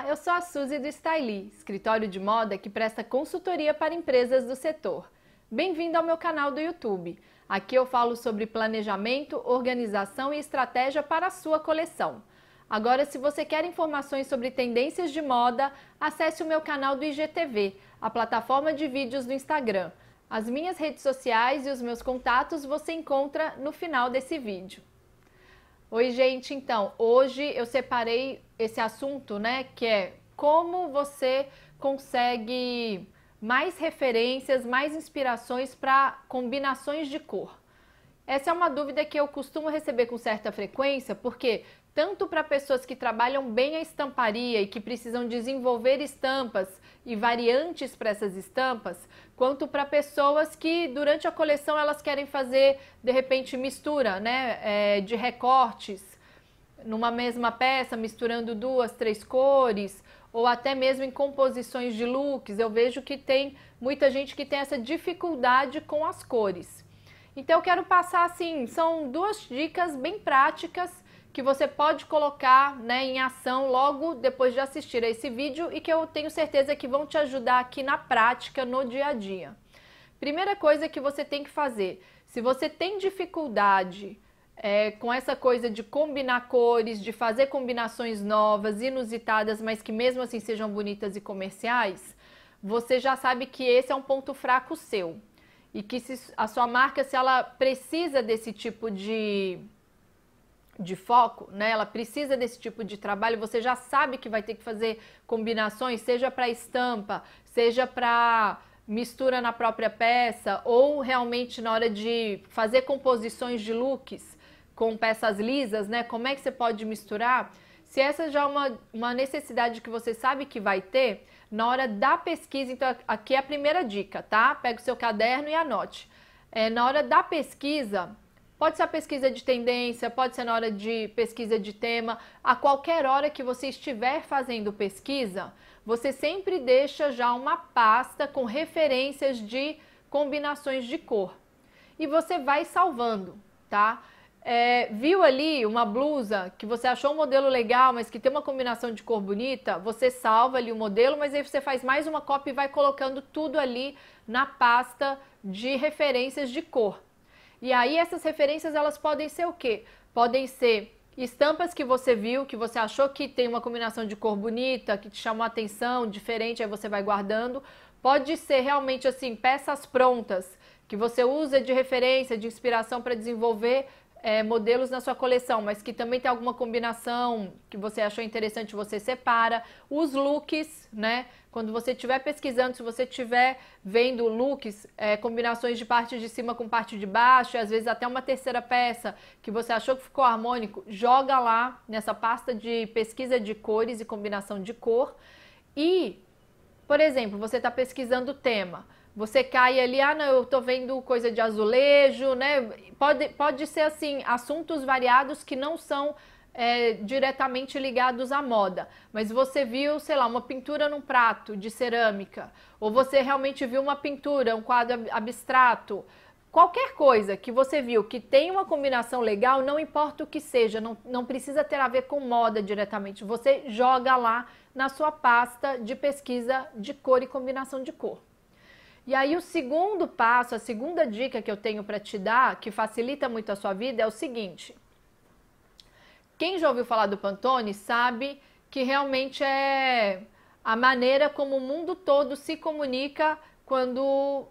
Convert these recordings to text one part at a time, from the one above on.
Olá, eu sou a Suzy do Styli, escritório de moda que presta consultoria para empresas do setor. Bem-vindo ao meu canal do YouTube. Aqui eu falo sobre planejamento, organização e estratégia para a sua coleção. Agora, se você quer informações sobre tendências de moda, acesse o meu canal do IGTV, a plataforma de vídeos do Instagram. As minhas redes sociais e os meus contatos você encontra no final desse vídeo. Oi, gente. Então, hoje eu separei esse assunto, né, que é como você consegue mais referências, mais inspirações para combinações de cor. Essa é uma dúvida que eu costumo receber com certa frequência, porque tanto para pessoas que trabalham bem a estamparia e que precisam desenvolver estampas e variantes para essas estampas, quanto para pessoas que durante a coleção elas querem fazer de repente mistura, né, é, de recortes numa mesma peça, misturando duas, três cores, ou até mesmo em composições de looks. Eu vejo que tem muita gente que tem essa dificuldade com as cores. Então eu quero passar assim, são duas dicas bem práticas que você pode colocar né, em ação logo depois de assistir a esse vídeo e que eu tenho certeza que vão te ajudar aqui na prática, no dia a dia. Primeira coisa que você tem que fazer, se você tem dificuldade é, com essa coisa de combinar cores, de fazer combinações novas, inusitadas, mas que mesmo assim sejam bonitas e comerciais, você já sabe que esse é um ponto fraco seu. E que se a sua marca, se ela precisa desse tipo de de foco, né? Ela precisa desse tipo de trabalho. Você já sabe que vai ter que fazer combinações, seja para estampa, seja para mistura na própria peça, ou realmente na hora de fazer composições de looks com peças lisas, né? Como é que você pode misturar? Se essa já é uma, uma necessidade que você sabe que vai ter, na hora da pesquisa, então aqui é a primeira dica, tá? Pega o seu caderno e anote. É, na hora da pesquisa, Pode ser a pesquisa de tendência, pode ser na hora de pesquisa de tema. A qualquer hora que você estiver fazendo pesquisa, você sempre deixa já uma pasta com referências de combinações de cor. E você vai salvando, tá? É, viu ali uma blusa que você achou um modelo legal, mas que tem uma combinação de cor bonita, você salva ali o modelo, mas aí você faz mais uma cópia e vai colocando tudo ali na pasta de referências de cor. E aí essas referências elas podem ser o quê? Podem ser estampas que você viu, que você achou que tem uma combinação de cor bonita, que te chamou atenção, diferente, aí você vai guardando. Pode ser realmente assim, peças prontas que você usa de referência, de inspiração para desenvolver é, modelos na sua coleção, mas que também tem alguma combinação que você achou interessante, você separa. Os looks, né? Quando você estiver pesquisando, se você estiver vendo looks, é, combinações de parte de cima com parte de baixo, e às vezes até uma terceira peça que você achou que ficou harmônico, joga lá nessa pasta de pesquisa de cores e combinação de cor. E, por exemplo, você está pesquisando o tema. Você cai ali, ah, não, eu tô vendo coisa de azulejo, né? Pode, pode ser assim, assuntos variados que não são é, diretamente ligados à moda. Mas você viu, sei lá, uma pintura num prato de cerâmica, ou você realmente viu uma pintura, um quadro abstrato. Qualquer coisa que você viu que tem uma combinação legal, não importa o que seja, não, não precisa ter a ver com moda diretamente. Você joga lá na sua pasta de pesquisa de cor e combinação de cor. E aí o segundo passo, a segunda dica que eu tenho para te dar, que facilita muito a sua vida, é o seguinte. Quem já ouviu falar do Pantone sabe que realmente é a maneira como o mundo todo se comunica quando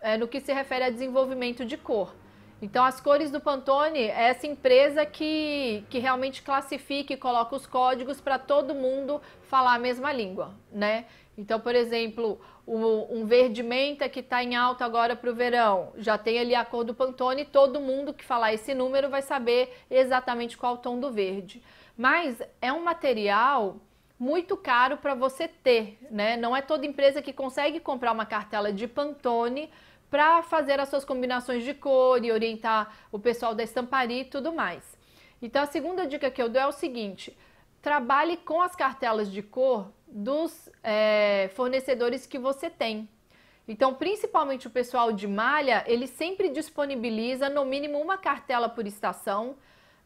é, no que se refere a desenvolvimento de cor. Então, as cores do Pantone é essa empresa que, que realmente classifica e coloca os códigos para todo mundo falar a mesma língua, né? Então, por exemplo, um verde menta que está em alta agora para o verão, já tem ali a cor do Pantone, todo mundo que falar esse número vai saber exatamente qual o tom do verde. Mas é um material muito caro para você ter, né? Não é toda empresa que consegue comprar uma cartela de Pantone para fazer as suas combinações de cor e orientar o pessoal da estamparia e tudo mais. Então, a segunda dica que eu dou é o seguinte: trabalhe com as cartelas de cor dos é, fornecedores que você tem. Então, principalmente o pessoal de malha, ele sempre disponibiliza no mínimo uma cartela por estação,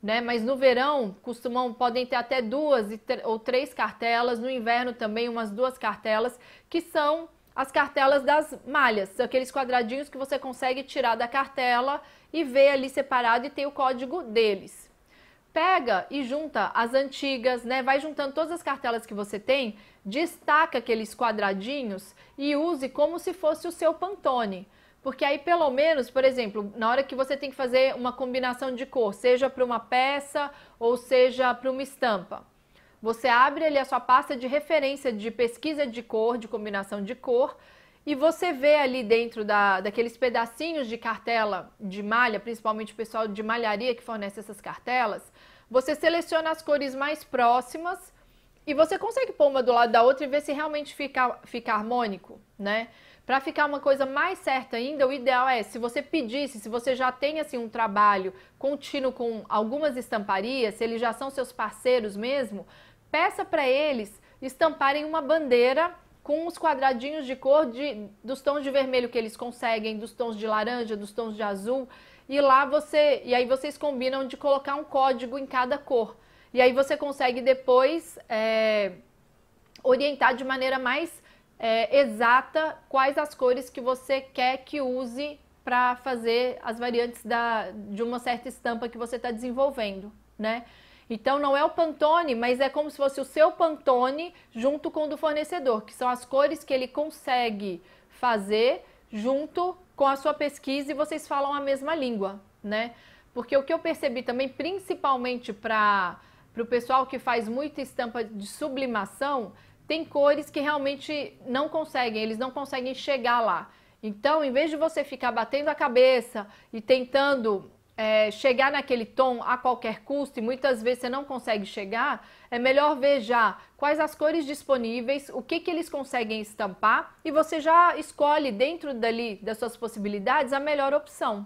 né? Mas no verão, costumam podem ter até duas ou três cartelas, no inverno também umas duas cartelas, que são as cartelas das malhas, aqueles quadradinhos que você consegue tirar da cartela e ver ali separado e tem o código deles pega e junta as antigas, né? Vai juntando todas as cartelas que você tem, destaca aqueles quadradinhos e use como se fosse o seu Pantone. Porque aí, pelo menos, por exemplo, na hora que você tem que fazer uma combinação de cor, seja para uma peça ou seja para uma estampa, você abre ali a sua pasta de referência de pesquisa de cor, de combinação de cor, e você vê ali dentro da, daqueles pedacinhos de cartela de malha, principalmente o pessoal de malharia que fornece essas cartelas, você seleciona as cores mais próximas e você consegue pôr uma do lado da outra e ver se realmente fica, fica harmônico, né? Para ficar uma coisa mais certa ainda, o ideal é se você pedisse, se você já tem assim um trabalho contínuo com algumas estamparias, se eles já são seus parceiros mesmo, peça para eles estamparem uma bandeira com os quadradinhos de cor de, dos tons de vermelho que eles conseguem, dos tons de laranja, dos tons de azul, e lá você e aí vocês combinam de colocar um código em cada cor. E aí você consegue depois é, orientar de maneira mais é, exata quais as cores que você quer que use para fazer as variantes da, de uma certa estampa que você está desenvolvendo, né? Então não é o Pantone, mas é como se fosse o seu Pantone junto com o do fornecedor, que são as cores que ele consegue fazer junto com a sua pesquisa e vocês falam a mesma língua, né? Porque o que eu percebi também, principalmente para o pessoal que faz muita estampa de sublimação, tem cores que realmente não conseguem, eles não conseguem chegar lá. Então, em vez de você ficar batendo a cabeça e tentando é, chegar naquele tom a qualquer custo e muitas vezes você não consegue chegar, é melhor ver já quais as cores disponíveis, o que, que eles conseguem estampar e você já escolhe dentro dali das suas possibilidades a melhor opção,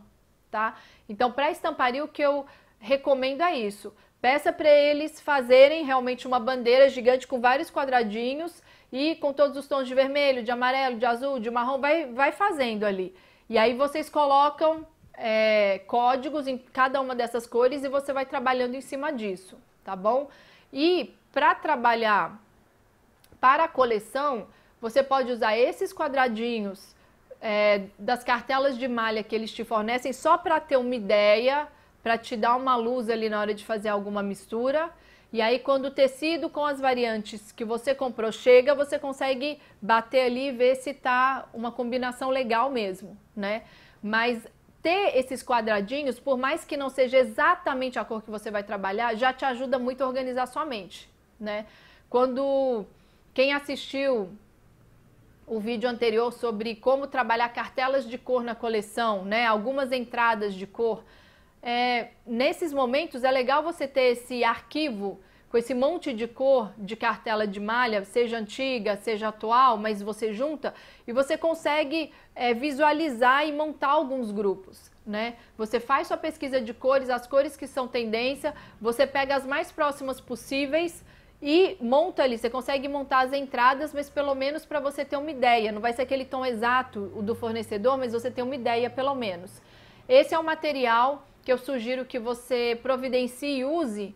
tá? Então, para estamparia, o que eu recomendo é isso. Peça para eles fazerem realmente uma bandeira gigante com vários quadradinhos e com todos os tons de vermelho, de amarelo, de azul, de marrom, vai, vai fazendo ali. E aí vocês colocam é, códigos em cada uma dessas cores e você vai trabalhando em cima disso, tá bom? E para trabalhar para a coleção, você pode usar esses quadradinhos é, das cartelas de malha que eles te fornecem só para ter uma ideia, para te dar uma luz ali na hora de fazer alguma mistura. E aí, quando o tecido com as variantes que você comprou chega, você consegue bater ali e ver se tá uma combinação legal mesmo, né? Mas ter esses quadradinhos, por mais que não seja exatamente a cor que você vai trabalhar, já te ajuda muito a organizar sua mente, né? Quando quem assistiu o vídeo anterior sobre como trabalhar cartelas de cor na coleção, né? Algumas entradas de cor. É, nesses momentos é legal você ter esse arquivo com esse monte de cor de cartela de malha, seja antiga, seja atual, mas você junta e você consegue é, visualizar e montar alguns grupos. Né? Você faz sua pesquisa de cores, as cores que são tendência, você pega as mais próximas possíveis e monta ali. Você consegue montar as entradas, mas pelo menos para você ter uma ideia. Não vai ser aquele tom exato do fornecedor, mas você tem uma ideia pelo menos. Esse é o material que eu sugiro que você providencie e use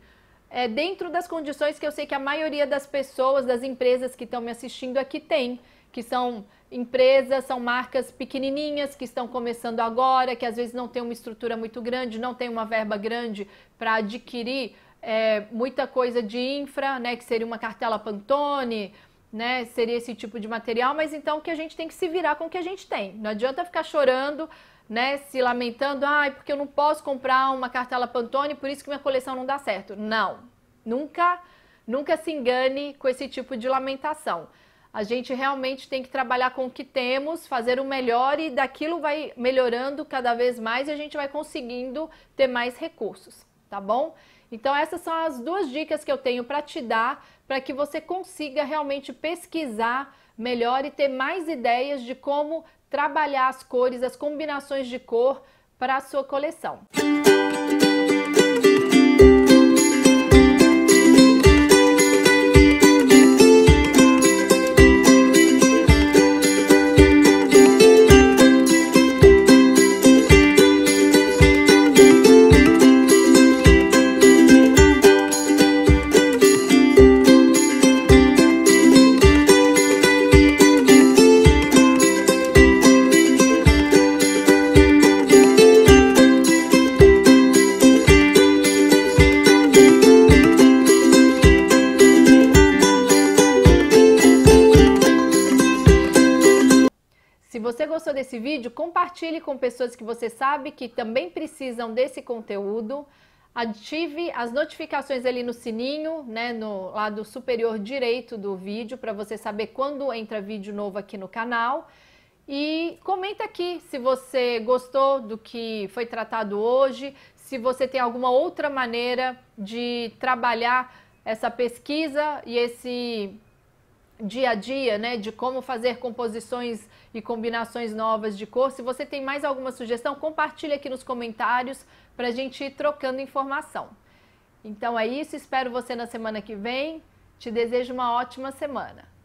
é, dentro das condições que eu sei que a maioria das pessoas, das empresas que estão me assistindo aqui tem, que são empresas, são marcas pequenininhas que estão começando agora, que às vezes não tem uma estrutura muito grande, não tem uma verba grande para adquirir é, muita coisa de infra, né, que seria uma cartela Pantone, né, seria esse tipo de material, mas então que a gente tem que se virar com o que a gente tem. Não adianta ficar chorando né, se lamentando, ai, ah, porque eu não posso comprar uma cartela Pantone, por isso que minha coleção não dá certo. Não. Nunca, nunca se engane com esse tipo de lamentação. A gente realmente tem que trabalhar com o que temos, fazer o melhor e daquilo vai melhorando cada vez mais e a gente vai conseguindo ter mais recursos, tá bom? Então essas são as duas dicas que eu tenho para te dar para que você consiga realmente pesquisar melhor e ter mais ideias de como trabalhar as cores, as combinações de cor para a sua coleção. Música desse vídeo, compartilhe com pessoas que você sabe que também precisam desse conteúdo. Ative as notificações ali no sininho, né, no lado superior direito do vídeo, para você saber quando entra vídeo novo aqui no canal. E comenta aqui se você gostou do que foi tratado hoje, se você tem alguma outra maneira de trabalhar essa pesquisa e esse dia a dia, né, de como fazer composições e combinações novas de cor. Se você tem mais alguma sugestão, compartilhe aqui nos comentários para a gente ir trocando informação. Então é isso, espero você na semana que vem. Te desejo uma ótima semana.